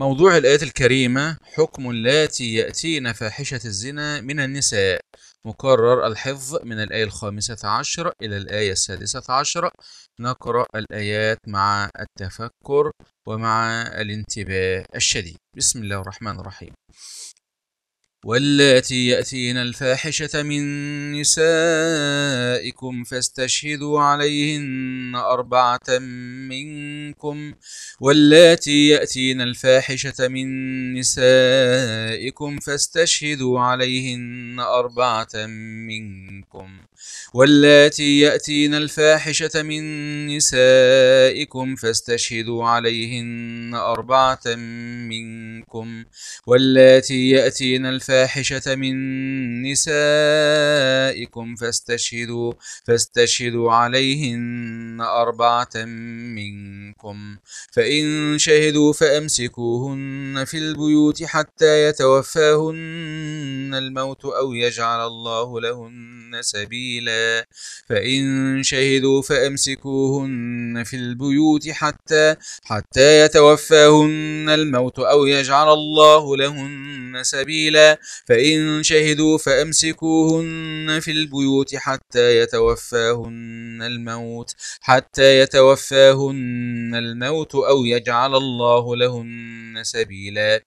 موضوع الآية الكريمة حكم اللاتي يأتين فاحشة الزنا من النساء مكرر الحفظ من الآية الخامسة عشر إلى الآية السادسة عشر نقرأ الآيات مع التفكر ومع الانتباه الشديد بسم الله الرحمن الرحيم واللاتي يأتين الفاحشة من نسائكم فاستشهدوا عليهن أربعة منكم واللاتي يأتين الفاحشة من نسائكم فاستشهدوا عليهن أربعة منكم واللاتي يأتين الفاحشة من نسائكم فاستشهدوا عليهن أربعة منكم واللاتي يأتين الفاحشة الفاحشة من نسائكم فاستشهدوا فاستشهدوا عليهن أربعة منكم فإن شهدوا فأمسكوهن في البيوت حتى يتوفاهن الموت أو يجعل الله لهن سبيلا فإن شهدوا فأمسكوهن في البيوت حتى حتى يتوفاهن الموت أو يجعل الله لهن سبيلا فإن شهدوا فأمسكوهن في البيوت حتى يتوفاهن الموت حتى يتوفاهن الموت أو يجعل الله لهن سبيلا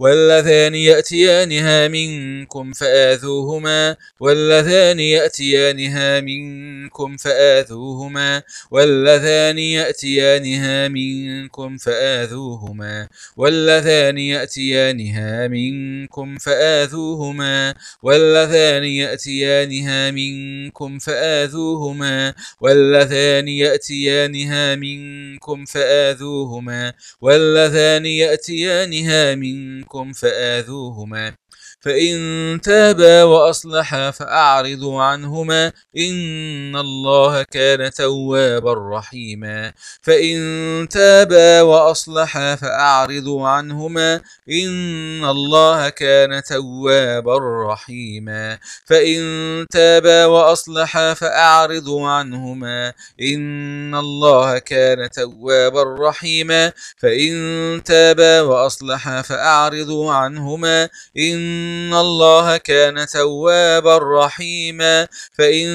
واللذان يأتيانها منكم فآذوهما واللذان يأتيانها منكم فآذوهما واللذان يأتيانها منكم فآذوهما واللذان يأتيانها منكم فآذوهما واللذان يأتيانها منكم فآذوهما واللذان يأتيانها منكم فآذوهما واللذان يأتيانها منكم فآذوهما فإن تابا وأصلحا فأعرضوا عنهما إن الله كان توابا رحيما فإن تابا وأصلحا فأعرضوا عنهما إن الله كان توابا رحيما فإن تابا وأصلحا فأعرضوا عنهما إن الله كان توابا رحيما فإن تابا وأصلحا فأعرضوا عنهما إن إن الله كان توابا رحيما فإن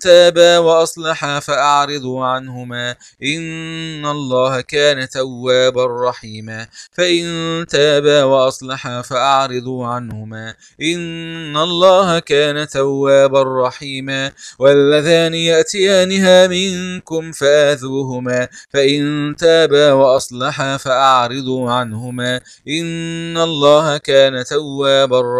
تابا وأصلحا فأعرضوا عنهما إن الله كان توابا رحيما فإن تابا وأصلحا فأعرضوا عنهما إن الله كان توابا رحيما واللذان يأتيانها منكم فآذوهما فإن تابا وأصلحا فأعرضوا عنهما إن الله كان توابا رحيما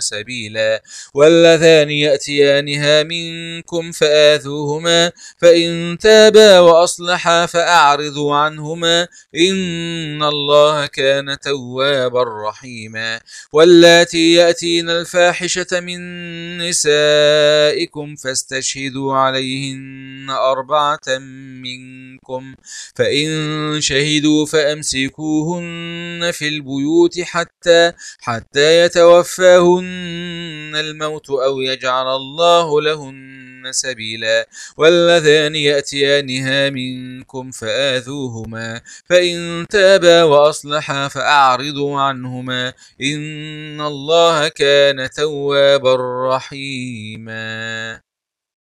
سبيلا واللذان يأتيانها منكم فآذوهما فإن تابا وأصلحا فأعرضوا عنهما إن الله كان توابا رحيما واللاتي يأتين الفاحشة من نسائكم فاستشهدوا عليهن أربعة منكم فإن شهدوا فأمسكوهن في البيوت حتى حتى يتوفاهن الموت أو يجعل الله لهن سبيلا واللذان يأتيانها منكم فآذوهما فإن تابا وأصلحا فأعرضوا عنهما إن الله كان توابا رحيما